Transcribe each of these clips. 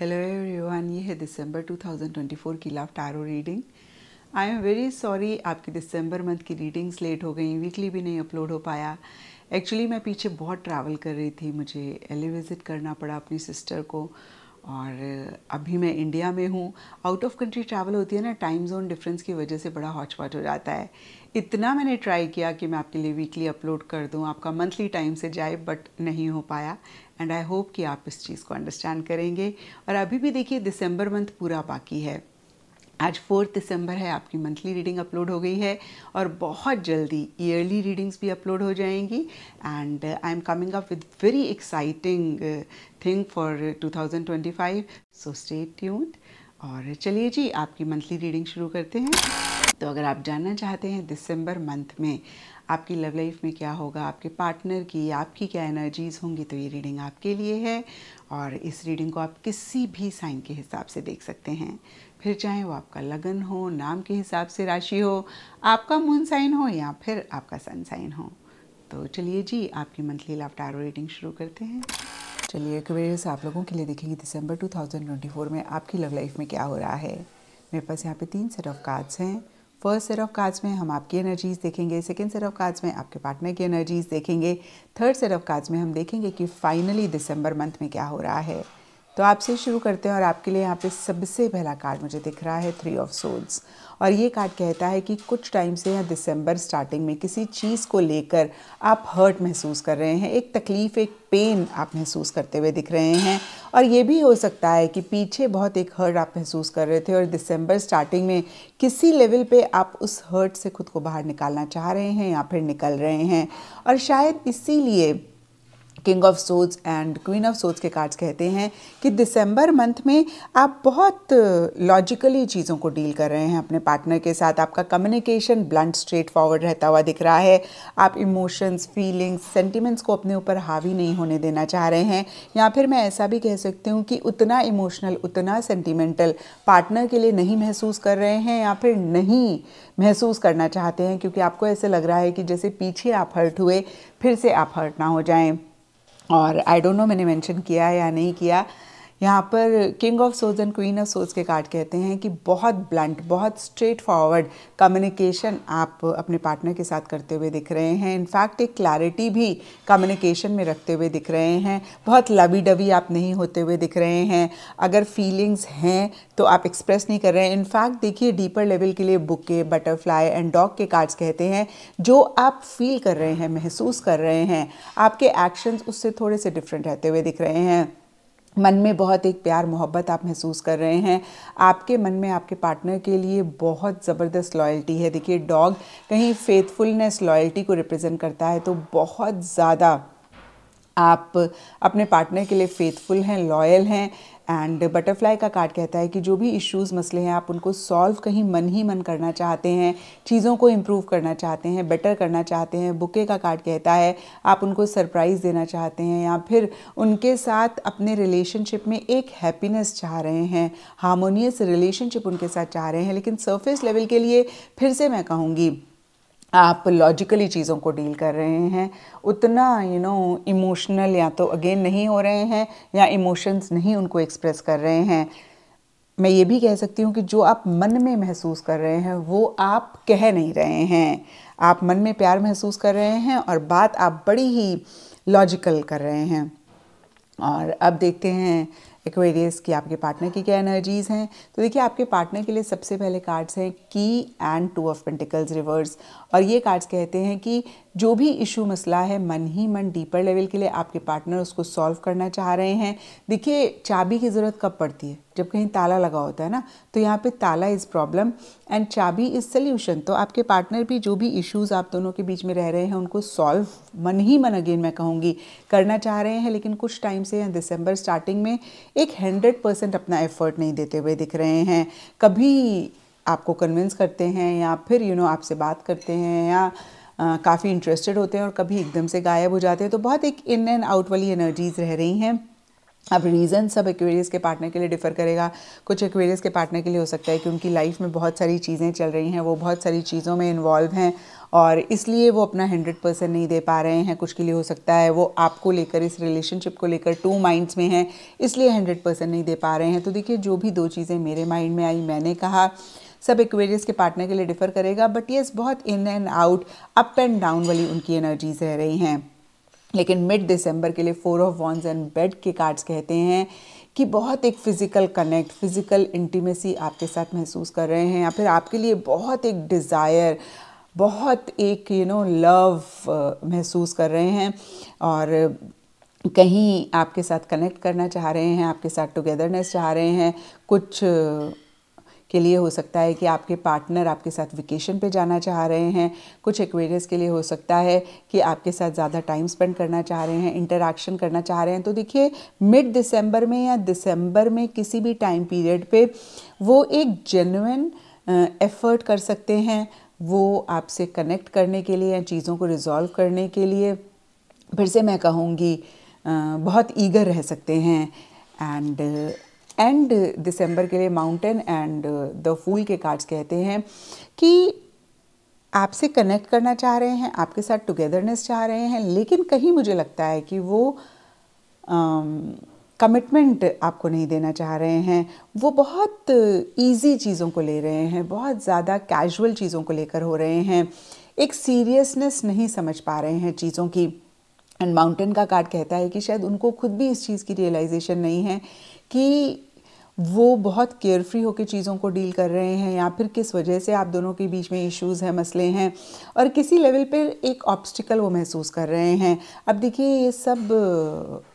hello everyone ये है दिसंबर 2024 की love tarot reading I am very sorry आपकी दिसंबर मंथ की रीडिंग्स लेट हो गई वीकली भी नहीं अपलोड हो पाया एक्चुअली मैं पीछे बहुत ट्रैवल कर रही थी मुझे एले विज़िट करना पड़ा अपनी सिस्टर को और अभी मैं इंडिया में हूँ आउट ऑफ कंट्री ट्रैवल होती है ना टाइम जोन डिफरेंस की वजह से बड़ा हॉचपॉट हो जाता है इतना मैंने ट्राई किया कि मैं आपके लिए वीकली अपलोड कर दूँ आपका मंथली टाइम से जाए बट नहीं हो पाया एंड आई होप कि आप इस चीज़ को अंडरस्टैंड करेंगे और अभी भी देखिए दिसंबर मंथ पूरा बाकी है आज फोर्थ दिसंबर है आपकी मंथली रीडिंग अपलोड हो गई है और बहुत जल्दी ईयरली रीडिंग्स भी अपलोड हो जाएंगी and I am coming up with very exciting thing for 2025 so stay tuned और चलिए जी आपकी मंथली रीडिंग शुरू करते हैं तो अगर आप जानना चाहते हैं दिसंबर मंथ में आपकी लव लाइफ में क्या होगा आपके पार्टनर की आपकी क्या एनर्जीज़ होंगी तो ये रीडिंग आपके लिए है और इस रीडिंग को आप किसी भी साइन के हिसाब से देख सकते हैं फिर चाहे वो आपका लगन हो नाम के हिसाब से राशि हो आपका मून साइन हो या फिर आपका सन साइन हो तो चलिए जी आपकी मंथली लव टारो रीडिंग शुरू करते हैं चलिए एक्वेरियस आप लोगों के लिए देखेंगे दिसंबर 2024 में आपकी लव लाइफ में क्या हो रहा है मेरे पास यहाँ पे तीन सेट ऑफ कार्ड्स हैं फर्स्ट सेट ऑफ कार्ड्स में हम आपकी एनर्जीज देखेंगे सेकेंड सेट ऑफ कार्ड्स में आपके पार्टनर की एनर्जीज देखेंगे थर्ड सेट ऑफ कार्ड्स में हम देखेंगे कि फाइनली दिसंबर मंथ में क्या हो रहा है तो आपसे शुरू करते हैं और आपके लिए यहाँ पे सबसे पहला कार्ड मुझे दिख रहा है थ्री ऑफ सोल्स और ये कार्ड कहता है कि कुछ टाइम से या दिसंबर स्टार्टिंग में किसी चीज़ को लेकर आप हर्ट महसूस कर रहे हैं एक तकलीफ़ एक पेन आप महसूस करते हुए दिख रहे हैं और ये भी हो सकता है कि पीछे बहुत एक हर्ट आप महसूस कर रहे थे और दिसंबर स्टार्टिंग में किसी लेवल पे आप उस हर्ट से खुद को बाहर निकालना चाह रहे हैं या फिर निकल रहे हैं और शायद इसीलिए king of swords and queen of swords के कार्ड्स कहते हैं कि दिसंबर मंथ में आप बहुत लॉजिकली uh, चीज़ों को डील कर रहे हैं अपने पार्टनर के साथ आपका कम्युनिकेशन ब्लंट स्ट्रेट फॉरवर्ड रहता हुआ दिख रहा है आप इमोशंस फीलिंग्स सेंटिमेंट्स को अपने ऊपर हावी नहीं होने देना चाह रहे हैं या फिर मैं ऐसा भी कह सकती हूँ कि उतना इमोशनल उतना सेंटिमेंटल पार्टनर के लिए नहीं महसूस कर रहे हैं या फिर नहीं महसूस करना चाहते हैं क्योंकि आपको ऐसे लग रहा है कि जैसे पीछे आप हर्ट हुए फिर से आप हर्ट ना हो जाएं और आई डोंट नो मैंने मेंशन किया या नहीं किया यहाँ पर king of shows and queen of सोज के कार्ड कहते हैं कि बहुत ब्लंट बहुत स्ट्रेट फॉरवर्ड कम्युनिकेशन आप अपने पार्टनर के साथ करते हुए दिख रहे हैं इनफैक्ट एक क्लैरिटी भी कम्युनिकेशन में रखते हुए दिख रहे हैं बहुत लवी डवी आप नहीं होते हुए दिख रहे हैं अगर फीलिंग्स हैं तो आप एक्सप्रेस नहीं कर रहे हैं इनफैक्ट देखिए डीपर लेवल के लिए बुके बटरफ्लाई एंड डॉग के कार्ड्स कहते हैं जो आप फील कर रहे हैं महसूस कर रहे हैं आपके एक्शंस उससे थोड़े से डिफरेंट रहते हुए दिख रहे हैं मन में बहुत एक प्यार मोहब्बत आप महसूस कर रहे हैं आपके मन में आपके पार्टनर के लिए बहुत ज़बरदस्त लॉयल्टी है देखिए डॉग कहीं फेथफुलनेस लॉयल्टी को रिप्रेजेंट करता है तो बहुत ज़्यादा आप अपने पार्टनर के लिए फेथफुल हैं लॉयल हैं एंड बटरफ्लाई का कार्ड कहता है कि जो भी इश्यूज मसले हैं आप उनको सॉल्व कहीं मन ही मन करना चाहते हैं चीज़ों को इम्प्रूव करना चाहते हैं बेटर करना चाहते हैं बुके का कार्ड कहता है आप उनको सरप्राइज़ देना चाहते हैं या फिर उनके साथ अपने रिलेशनशिप में एक हैप्पीनेस चाह रहे हैं हारमोनियस रिलेशनशिप उनके साथ चाह रहे हैं लेकिन सर्फेस लेवल के लिए फिर से मैं कहूँगी आप लॉजिकली चीज़ों को डील कर रहे हैं उतना यू नो इमोशनल या तो अगेन नहीं हो रहे हैं या इमोशंस नहीं उनको एक्सप्रेस कर रहे हैं मैं ये भी कह सकती हूँ कि जो आप मन में महसूस कर रहे हैं वो आप कह नहीं रहे हैं आप मन में प्यार महसूस कर रहे हैं और बात आप बड़ी ही लॉजिकल कर रहे हैं और अब देखते हैं एक्वेरियस की आपके पार्टनर की क्या एनर्जीज़ हैं तो देखिए आपके पार्टनर के लिए सबसे पहले कार्ड्स हैं की and two of pentacles reverse और ये कार्ड्स कहते हैं कि जो भी इशू मसला है मन ही मन डीपर लेवल के लिए आपके पार्टनर उसको सॉल्व करना चाह रहे हैं देखिए चाबी की ज़रूरत कब पड़ती है जब कहीं ताला लगा होता है ना तो यहाँ पे ताला इज़ प्रॉब्लम एंड चाबी इज़ सल्यूशन तो आपके पार्टनर भी जो भी इश्यूज आप दोनों के बीच में रह रहे हैं उनको सॉल्व मन ही मन अगेन मैं कहूँगी करना चाह रहे हैं लेकिन कुछ टाइम से दिसंबर स्टार्टिंग में एक हंड्रेड परसेंट अपना एफर्ट नहीं देते हुए दिख रहे हैं कभी आपको कन्विंस करते हैं या फिर यू you नो know, आपसे बात करते हैं या काफ़ी इंटरेस्टेड होते हैं और कभी एकदम से गायब हो जाते हैं तो बहुत एक इन एंड आउट वाली एनर्जीज़ रह रही हैं अब रीज़न सब एक्वेरियस के पार्टनर के लिए डिफ़र करेगा कुछ एक्वेरियस के पार्टनर के लिए हो सकता है कि उनकी लाइफ में बहुत सारी चीज़ें चल रही हैं वो बहुत सारी चीज़ों में इन्वॉल्व हैं और इसलिए वो अपना हंड्रेड परसेंट नहीं दे पा रहे हैं कुछ के लिए हो सकता है वो आपको लेकर इस रिलेशनशिप को लेकर टू माइंड्स में हैं इसलिए हंड्रेड परसेंट नहीं दे पा रहे हैं तो देखिए जो भी दो चीज़ें मेरे माइंड में आई मैंने कहा सब एक्वेरियस के पार्टनर के लिए डिफर करेगा बट येस बहुत in and out up and down वाली उनकी एनर्जीज रह रही हैं लेकिन मिड दिसंबर के लिए फोर ऑफ वॉन्स एंड बेड के कार्ड्स कहते हैं कि बहुत एक फ़िज़िकल कनेक्ट फ़िज़िकल इंटीमेसी आपके साथ महसूस कर रहे हैं या फिर आपके लिए बहुत एक डिज़ायर बहुत एक यू नो लव महसूस कर रहे हैं और कहीं आपके साथ कनेक्ट करना चाह रहे हैं आपके साथ टुगेदरनेस चाह रहे हैं कुछ के लिए हो सकता है कि आपके पार्टनर आपके साथ वेकेशन पे जाना चाह रहे हैं कुछ एक्वेरियस के लिए हो सकता है कि आपके साथ ज़्यादा टाइम स्पेंड करना चाह रहे हैं इंटरेक्शन करना चाह रहे हैं तो देखिए मिड दिसंबर में या दिसंबर में किसी भी टाइम पीरियड पे वो एक जेनुन एफर्ट कर सकते हैं वो आपसे कनेक्ट करने के लिए या चीज़ों को रिजॉल्व करने के लिए फिर से मैं कहूँगी बहुत ईगर रह सकते हैं एंड एंड दिसंबर के लिए माउंटेन एंड द फूल के कार्ड्स कहते हैं कि आपसे कनेक्ट करना चाह रहे हैं आपके साथ टुगेदरनेस चाह रहे हैं लेकिन कहीं मुझे लगता है कि वो कमिटमेंट um, uh, आपको नहीं देना चाह रहे हैं वो बहुत ईजी चीज़ों को ले रहे हैं बहुत ज़्यादा कैजुअल चीज़ों को लेकर हो रहे हैं एक सीरियसनेस नहीं समझ पा रहे हैं चीज़ों की एंड माउंटेन का कार्ड कहता है कि शायद उनको खुद भी इस चीज़ की रियलाइजेशन नहीं है कि वो बहुत केयरफ्री होकर चीज़ों को डील कर रहे हैं या फिर किस वजह से आप दोनों के बीच में इश्यूज हैं मसले हैं और किसी लेवल पर एक ऑब्स्टिकल वो महसूस कर रहे हैं अब देखिए ये सब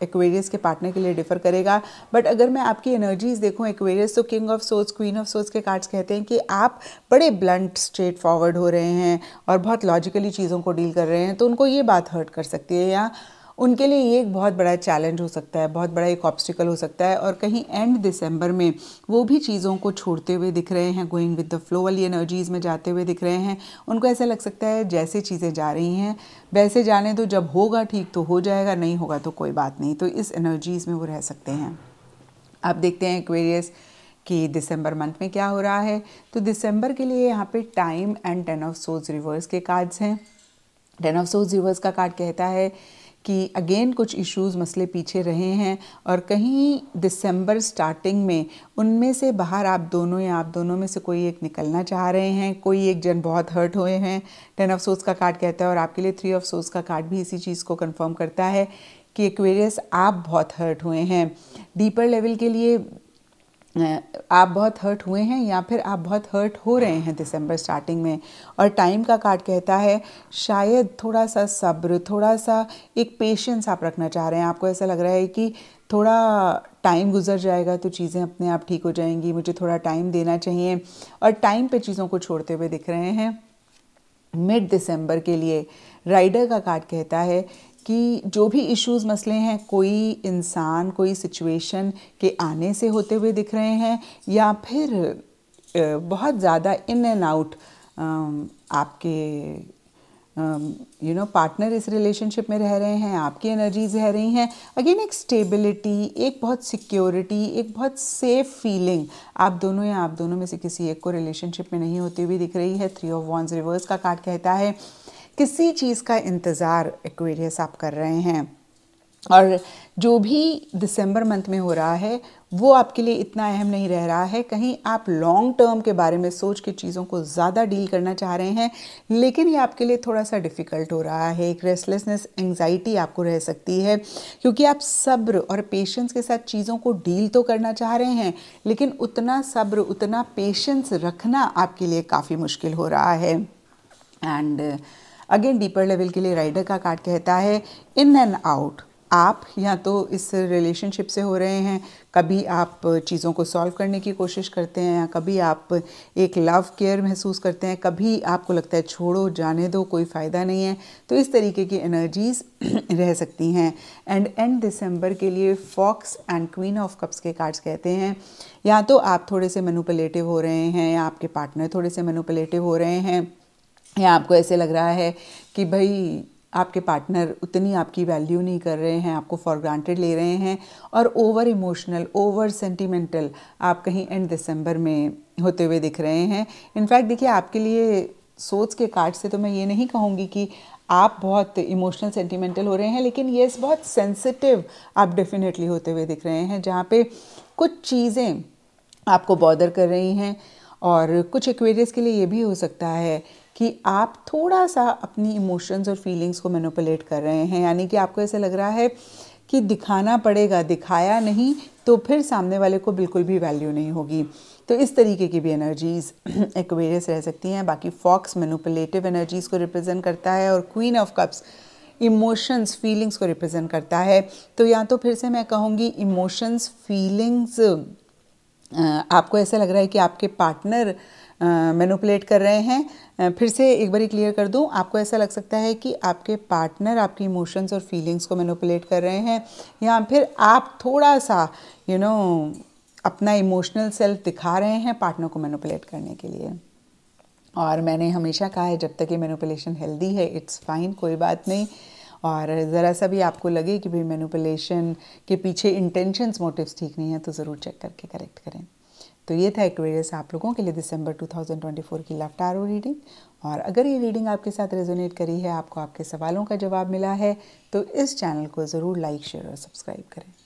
एक्वेरियस uh, के पार्टनर के लिए डिफ़र करेगा बट अगर मैं आपकी एनर्जीज देखूँ एक्वेरियस तो किंग ऑफ सोच क्वीन ऑफ सोच के कार्ड्स कहते हैं कि आप बड़े ब्लंट स्ट्रेट फॉरवर्ड हो रहे हैं और बहुत लॉजिकली चीज़ों को डील कर रहे हैं तो उनको ये बात हर्ट कर सकती है या उनके लिए ये एक बहुत बड़ा चैलेंज हो सकता है बहुत बड़ा एक ऑब्स्टिकल हो सकता है और कहीं एंड दिसंबर में वो भी चीज़ों को छोड़ते हुए दिख रहे हैं गोइंग विद द फ्लो वाली एनर्जीज़ में जाते हुए दिख रहे हैं उनको ऐसा लग सकता है जैसे चीज़ें जा रही हैं वैसे जाने तो जब होगा ठीक तो हो जाएगा नहीं होगा तो कोई बात नहीं तो इस एनर्जीज़ में वो रह सकते हैं आप देखते हैं एक्वेरियस कि दिसंबर मंथ में क्या हो रहा है तो दिसंबर के लिए यहाँ पे टाइम एंड टेन ऑफ सोज रिवर्स के कार्ड्स हैं टेन ऑफ सोज रिवर्स का कार्ड कहता है कि अगेन कुछ इश्यूज मसले पीछे रहे हैं और कहीं दिसंबर स्टार्टिंग में उनमें से बाहर आप दोनों या आप दोनों में से कोई एक निकलना चाह रहे हैं कोई एक जन बहुत हर्ट हुए हैं टेन ऑफ सोस का कार्ड कहता है और आपके लिए थ्री ऑफ सोस का कार्ड भी इसी चीज़ को कन्फर्म करता है कि एक्वेरियस आप बहुत हर्ट हुए हैं डीपर लेवल के लिए आप बहुत हर्ट हुए हैं या फिर आप बहुत हर्ट हो रहे हैं दिसंबर स्टार्टिंग में और टाइम का कार्ड कहता है शायद थोड़ा सा सब्र थोड़ा सा एक पेशेंस आप रखना चाह रहे हैं आपको ऐसा लग रहा है कि थोड़ा टाइम गुजर जाएगा तो चीज़ें अपने आप ठीक हो जाएंगी मुझे थोड़ा टाइम देना चाहिए और टाइम पर चीज़ों को छोड़ते हुए दिख रहे हैं मिड दिसंबर के लिए राइडर का कार्ड कहता है कि जो भी इश्यूज मसले हैं कोई इंसान कोई सिचुएशन के आने से होते हुए दिख रहे हैं या फिर बहुत ज़्यादा इन एंड आउट आपके यू नो पार्टनर इस रिलेशनशिप में रह रहे हैं आपकी एनर्जीज रह रही हैं अगेन एक स्टेबिलिटी एक बहुत सिक्योरिटी एक बहुत सेफ फीलिंग आप दोनों या आप दोनों में से किसी एक को रिलेशनशिप में नहीं होती हुई दिख रही है थ्री ऑफ वॉन्स रिवर्स का कार्ड कहता है किसी चीज़ का इंतज़ार एक्वेरियस आप कर रहे हैं और जो भी दिसंबर मंथ में हो रहा है वो आपके लिए इतना अहम नहीं रह रहा है कहीं आप लॉन्ग टर्म के बारे में सोच के चीज़ों को ज़्यादा डील करना चाह रहे हैं लेकिन ये आपके लिए थोड़ा सा डिफ़िकल्ट हो रहा है एक रेस्टलेसनेस एंगजाइटी आपको रह सकती है क्योंकि आप सब्र और पेशेंस के साथ चीज़ों को डील तो करना चाह रहे हैं लेकिन उतना सब्र उतना पेशेंस रखना आपके लिए काफ़ी मुश्किल हो रहा है and uh, again deeper level के लिए राइडर का कार्ड कहता है इन एंड आउट आप या तो इस रिलेशनशिप से हो रहे हैं कभी आप चीज़ों को सॉल्व करने की कोशिश करते हैं या कभी आप एक लव केयर महसूस करते हैं कभी आपको लगता है छोड़ो जाने दो कोई फ़ायदा नहीं है तो इस तरीके की एनर्जीज़ रह सकती हैं एंड एंड दिसंबर के लिए fox and queen of cups के कार्ड्स कहते हैं या तो आप थोड़े से मनुपलेटिव हो रहे हैं या आपके पार्टनर थोड़े से मनुपलेटिव हो रहे हैं या आपको ऐसे लग रहा है कि भाई आपके पार्टनर उतनी आपकी वैल्यू नहीं कर रहे हैं आपको फॉर ग्रांटेड ले रहे हैं और ओवर इमोशनल ओवर सेंटिमेंटल आप कहीं एंड दिसंबर में होते हुए दिख रहे हैं इनफैक्ट देखिए आपके लिए सोच के कार्ड से तो मैं ये नहीं कहूँगी कि आप बहुत इमोशनल सेंटिमेंटल हो रहे हैं लेकिन येस बहुत सेंसिटिव आप डेफिनेटली होते हुए दिख रहे हैं जहाँ पे कुछ चीज़ें आपको बॉदर कर रही हैं और कुछ एक्वेरियस के लिए ये भी हो सकता है कि आप थोड़ा सा अपनी इमोशंस और फीलिंग्स को मैनिपुलेट कर रहे हैं यानी कि आपको ऐसा लग रहा है कि दिखाना पड़ेगा दिखाया नहीं तो फिर सामने वाले को बिल्कुल भी वैल्यू नहीं होगी तो इस तरीके की भी एनर्जीज एक्वेरियस रह सकती हैं बाकी फॉक्स मैनुपलेटिव एनर्जीज़ को रिप्रेजेंट करता है और queen of cups emotions feelings को रिप्रेजेंट करता है तो या तो फिर से मैं कहूँगी इमोशंस फीलिंग्स आपको ऐसा लग रहा है कि आपके पार्टनर मैनुपलेट कर रहे हैं फिर से एक बार क्लियर कर दूं आपको ऐसा लग सकता है कि आपके पार्टनर आपकी इमोशंस और फीलिंग्स को मैनुपलेट कर रहे हैं या फिर आप थोड़ा सा यू you नो know, अपना इमोशनल सेल्फ दिखा रहे हैं पार्टनर को मैनुपलेट करने के लिए और मैंने हमेशा कहा है जब तक ये मैनुपलेशन हेल्दी है इट्स फाइन कोई बात नहीं और ज़रा सा भी आपको लगे कि भाई मैनुपलेशन के पीछे इंटेंशंस मोटिव्स ठीक नहीं है तो ज़रूर चेक करके करेक्ट करें तो ये था एक्वेरियस आप लोगों के लिए दिसंबर 2024 की लव टारो रीडिंग और अगर ये रीडिंग आपके साथ रेजोनेट करी है आपको आपके सवालों का जवाब मिला है तो इस चैनल को ज़रूर लाइक शेयर और सब्सक्राइब करें